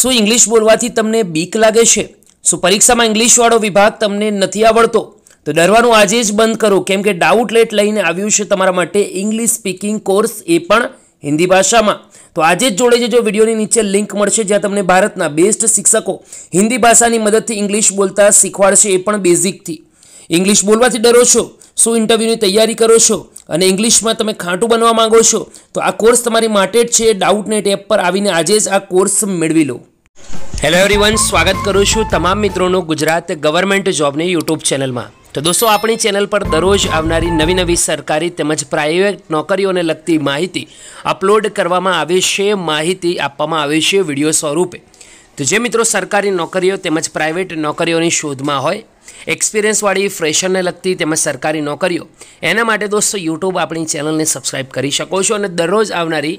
શું ઇંગ્લિશ બોલવાથી તમને બીક લાગે છે શું પરીક્ષામાં ઇંગ્લિશવાળો વિભાગ તમને નથી આવડતો તો ડરવાનું આજે જ બંધ કરો કેમ કે લેટ લઈને આવ્યું છે તમારા માટે ઇંગ્લિશ સ્પીકિંગ કોર્સ એ પણ હિન્દી ભાષામાં તો આજે જ જોડે જજો વિડીયોની નીચે લિંક મળશે જ્યાં તમને ભારતના બેસ્ટ શિક્ષકો હિન્દી ભાષાની મદદથી ઇંગ્લિશ બોલતા શીખવાડશે એ પણ બેઝિકથી ઇંગ્લિશ બોલવાથી ડરો છો શું ઇન્ટરવ્યૂની તૈયારી કરો છો અને ઇંગ્લિશમાં તમે ખાંટું બનવા માગો છો તો આ કોર્સ તમારી માટે જ છે ડાઉટ નેટ એપ પર આવીને આજે જ આ કોર્સ મેળવી લો હેલો એવરીવન સ્વાગત કરું છું તમામ મિત્રોનું ગુજરાત ગવર્મેન્ટ જોબની યુટ્યુબ ચેનલમાં તો દોસ્તો આપણી ચેનલ પર દરરોજ આવનારી નવી નવી સરકારી તેમજ પ્રાઇવેટ નોકરીઓને લગતી માહિતી અપલોડ કરવામાં આવે છે માહિતી આપવામાં આવે છે વિડીયો સ્વરૂપે તો જે મિત્રો સરકારી નોકરીઓ તેમજ પ્રાઇવેટ નોકરીઓની શોધમાં હોય એક્સપિરિયન્સવાળી ફ્રેશરને લગતી તેમજ સરકારી નોકરીઓ એના માટે દોસ્તો યુટ્યુબ આપણી ચેનલને સબસ્ક્રાઇબ કરી શકો છો અને દરરોજ આવનારી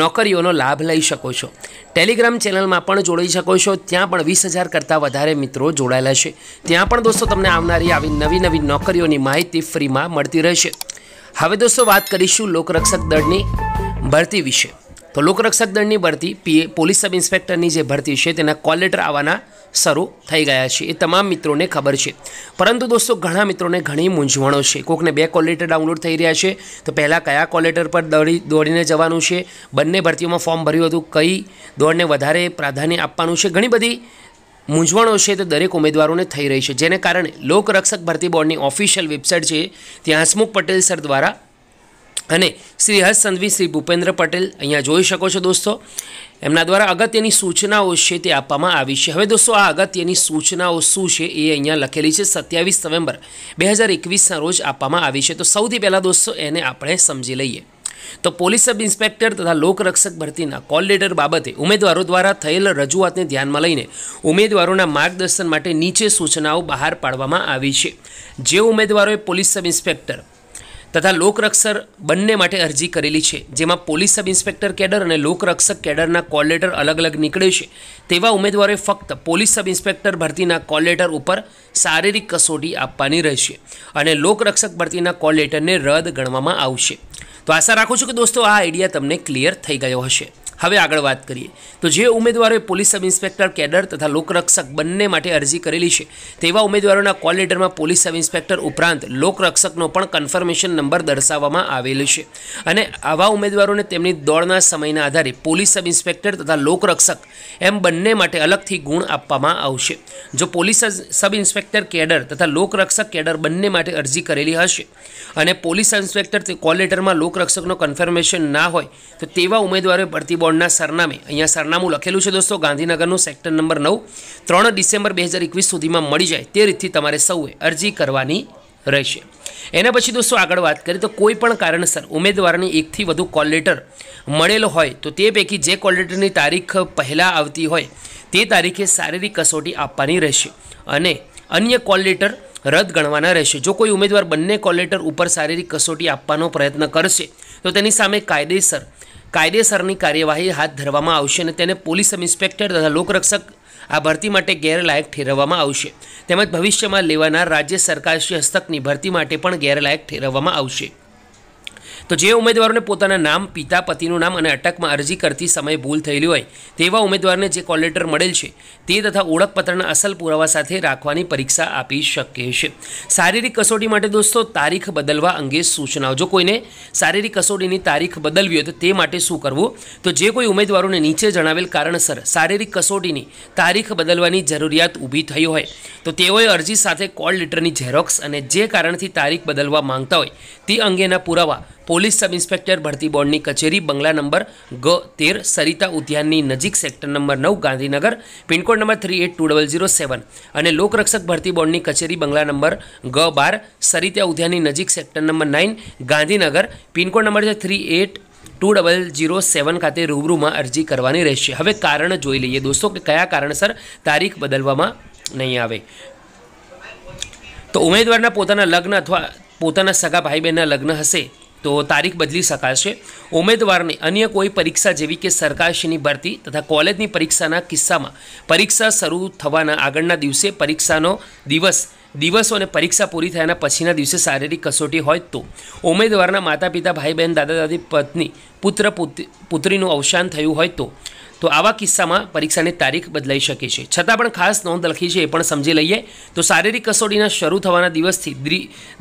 નોકરીઓનો લાભ લઈ શકો છો ટેલિગ્રામ ચેનલમાં પણ જોડાઈ શકો છો ત્યાં પણ વીસ હજાર કરતાં વધારે મિત્રો જોડાયેલા છે ત્યાં પણ દોસ્તો તમને આવનારી આવી નવી નવી નોકરીઓની માહિતી ફ્રીમાં મળતી રહેશે હવે દોસ્તો વાત કરીશું લોકરક્ષક દળની ભરતી વિશે તો લોકરક્ષક દળની ભરતી પીએ પોલીસ સબ ઇન્સ્પેક્ટરની જે ભરતી છે તેના કોલ લેટર આવવાના શરૂ થઈ ગયા છે એ તમામ મિત્રોને ખબર છે પરંતુ દોસ્તો ઘણા મિત્રોને ઘણી મૂંઝવણો છે કોકને બે કોલ લેટર ડાઉનલોડ થઈ રહ્યા છે તો પહેલાં કયા કોલ લેટર પર દોડી દોડીને જવાનું છે બંને ભરતીઓમાં ફોર્મ ભર્યું હતું કઈ દોડને વધારે પ્રાધાન્ય આપવાનું છે ઘણી બધી મૂંઝવણો છે તે દરેક ઉમેદવારોને થઈ રહી છે જેને કારણે લોકરક્ષક ભરતી બોર્ડની ઓફિશિયલ વેબસાઇટ છે ત્યાં હસમુખ પટેલ સર દ્વારા અને શ્રી હર્ષ સંધવી શ્રી ભૂપેન્દ્ર પટેલ અહીંયા જોઈ શકો છો દોસ્તો એમના દ્વારા અગત્યની સૂચનાઓ છે તે આપવામાં આવી છે હવે દોસ્તો આ અગત્યની સૂચનાઓ શું છે એ અહીંયા લખેલી છે સત્યાવીસ નવેમ્બર બે હજાર એકવીસના રોજ આપવામાં આવી છે તો સૌથી પહેલાં દોસ્તો એને આપણે સમજી લઈએ તો પોલીસ સબ ઇન્સ્પેક્ટર તથા લોકરક્ષક ભરતીના કોલ લેટર બાબતે ઉમેદવારો દ્વારા થયેલ રજૂઆતને ધ્યાનમાં લઈને ઉમેદવારોના માર્ગદર્શન માટે નીચે સૂચનાઓ બહાર પાડવામાં આવી છે જે ઉમેદવારોએ પોલીસ સબ ઇન્સ્પેક્ટર તથા લોકરક્ષર બંને માટે અરજી કરેલી છે જેમાં પોલીસ સબ ઇન્સ્પેક્ટર કેડર અને લોકરક્ષક કેડરના કોલ લેટર અલગ અલગ નીકળે છે તેવા ઉમેદવારોએ ફક્ત પોલીસ સબ ઇન્સ્પેક્ટર ભરતીના કોલ લેટર ઉપર શારીરિક કસોટી આપવાની રહેશે અને લોકરક્ષક ભરતીના કોલ લેટરને રદ ગણવામાં આવશે તો આશા રાખું છું કે દોસ્તો આ આઈડિયા તમને ક્લિયર થઈ ગયો હશે હવે આગળ વાત કરીએ તો જે ઉમેદવારોએ પોલીસ સબ ઇન્સ્પેક્ટર કેડર તથા લોકરક્ષક બંને માટે અરજી કરેલી છે તેવા ઉમેદવારોના કોલ લેટરમાં પોલીસ સબ ઇન્સ્પેક્ટર ઉપરાંત લોકરક્ષકનો પણ કન્ફર્મેશન નંબર દર્શાવવામાં આવેલો છે અને આવા ઉમેદવારોને તેમની દોડના સમયના આધારે પોલીસ સબ ઇન્સ્પેક્ટર તથા લોકરક્ષક એમ બંને માટે અલગથી ગુણ આપવામાં આવશે જો પોલીસ સબ ઇન્સ્પેક્ટર કેડર તથા લોકરક્ષક કેડર બંને માટે અરજી કરેલી હશે અને પોલીસ ઇન્સ્પેક્ટર કોલ લેટરમાં લોકરક્ષકનો કન્ફર્મેશન ના હોય તો તેવા ઉમેદવારોએ ભરતી બોર્ડ બોર્ડના સરનામે અહીંયા સરનામું લખેલું છે દોસ્તો ગાંધીનગરનું સેક્ટર નંબર નવ ત્રણ ડિસેમ્બર બે હજાર એકવીસ સુધીમાં મળી જાય તે રીતથી તમારે સૌએ અરજી કરવાની રહેશે એના પછી દોસ્તો આગળ વાત કરીએ તો કોઈપણ કારણસર ઉમેદવારને એકથી વધુ કોલ લેટર મળેલો હોય તો તે પૈકી જે કોલ લેટરની તારીખ પહેલાં આવતી હોય તે તારીખે શારીરિક કસોટી આપવાની રહેશે અને અન્ય કોલ લેટર રદ ગણવાના રહેશે જો કોઈ ઉમેદવાર બંને કોલ લેટર ઉપર શારીરિક કસોટી આપવાનો પ્રયત્ન કરશે તો તેની સામે કાયદેસર કાયદેસરની કાર્યવાહી હાથ ધરવામાં આવશે અને તેને પોલીસ સબ ઇન્સ્પેક્ટર તથા લોકરક્ષક આ ભરતી માટે ગેરલાયક ઠેરવવામાં આવશે તેમજ ભવિષ્યમાં લેવાનાર રાજ્ય સરકારશ્રી હસ્તકની ભરતી માટે પણ ગેરલાયક ઠેરવવામાં આવશે તો જે ઉમેદવારોને પોતાના નામ પિતા પતિનું નામ અને અટકમાં અરજી કરતી સમયે ભૂલ થયેલી હોય તેવા ઉમેદવારને જે કોલ લેટર મળેલ છે તે તથા ઓળખપત્રના અસલ પુરાવા સાથે રાખવાની પરીક્ષા આપી શકે છે શારીરિક કસોટી માટે દોસ્તો તારીખ બદલવા અંગે સૂચનાઓ જો કોઈને શારીરિક કસોટીની તારીખ બદલવી હોય તો તે માટે શું કરવું તો જે કોઈ ઉમેદવારોને નીચે જણાવેલ કારણસર શારીરિક કસોટીની તારીખ બદલવાની જરૂરિયાત ઊભી થઈ હોય તો તેઓએ અરજી સાથે કોલ લેટરની ઝેરોક્સ અને જે કારણથી તારીખ બદલવા માંગતા હોય તે અંગેના પુરાવા પોલીસ સબ ઇન્સ્પેક્ટર ભરતી બોર્ડની કચેરી બંગલા નંબર ગ તેર સરિતા ઉદ્યાનની નજીક સેક્ટર નંબર નવ Gandhinagar pincode number three eight two double zero seven અને લોકરક્ષક ભરતી બોર્ડની કચેરી બંગલા નંબર ગ બાર સરિતા ઉદ્યાનની નજીક sector number nine Gandhinagar pincode number છે three eight two double zero seven ખાતે રૂબરૂમાં અરજી કરવાની રહેશે હવે કારણ જોઈ લઈએ દોસ્તો કે કયા કારણસર તારીખ બદલવામાં નહીં આવે તો ઉમેદવારના પોતાના લગ્ન અથવા પોતાના સગા ભાઈ બહેનના લગ્ન હશે તો તારીખ બદલી શકાશે ઉમેદવારને અન્ય કોઈ પરીક્ષા જેવી કે સરકારશ્રીની ભરતી તથા કોલેજની પરીક્ષાના કિસ્સામાં પરીક્ષા શરૂ થવાના આગળના દિવસે પરીક્ષાનો દિવસ દિવસો અને પરીક્ષા પૂરી થયાના પછીના દિવસે શારીરિક કસોટી હોય તો ઉમેદવારના માતા પિતા ભાઈ બહેન દાદા દાદી પત્ની પુત્ર પુત્રીનું અવસાન થયું હોય તો તો આવા કિસ્સામાં પરીક્ષાની તારીખ બદલાઈ શકે છે છતાં પણ ખાસ નોંધ લખી છે એ પણ સમજી લઈએ તો શારીરિક કસોટીના શરૂ થવાના દિવસથી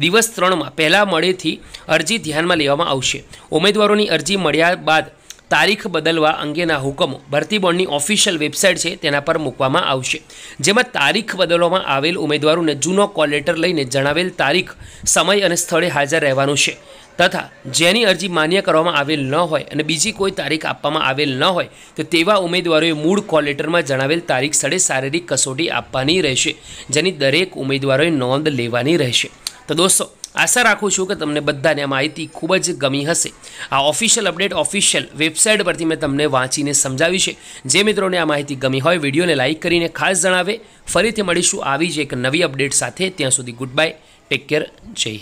દિવસ ત્રણમાં પહેલાં મળેથી અરજી ધ્યાનમાં લેવામાં આવશે ઉમેદવારોની અરજી મળ્યા બાદ તારીખ બદલવા અંગેના હુકમો ભરતી બોર્ડની ઓફિશિયલ વેબસાઇટ છે તેના પર મૂકવામાં આવશે જેમાં તારીખ બદલવામાં આવેલ ઉમેદવારોને જૂનો કોલ લેટર લઈને જણાવેલ તારીખ સમય અને સ્થળે હાજર રહેવાનું છે તથા જેની અરજી માન્ય કરવામાં આવેલ ન હોય અને બીજી કોઈ તારીખ આપવામાં આવેલ ન હોય તો તેવા ઉમેદવારોએ મૂળ કોલ લેટરમાં જણાવેલ તારીખ સ્થળે શારીરિક કસોટી આપવાની રહેશે જેની દરેક ઉમેદવારોએ નોંધ લેવાની રહેશે તો દોસ્તો આશા રાખું છું કે તમને બધાને આ માહિતી ખૂબ જ ગમી હશે આ ઓફિશિયલ અપડેટ ઓફિશિયલ વેબસાઇટ પરથી મેં તમને વાંચીને સમજાવી છે જે મિત્રોને આ માહિતી ગમી હોય વિડીયોને લાઈક કરીને ખાસ જણાવે ફરીથી મળીશું આવી જ એક નવી અપડેટ સાથે ત્યાં સુધી ગુડ બાય ટેક કેર જય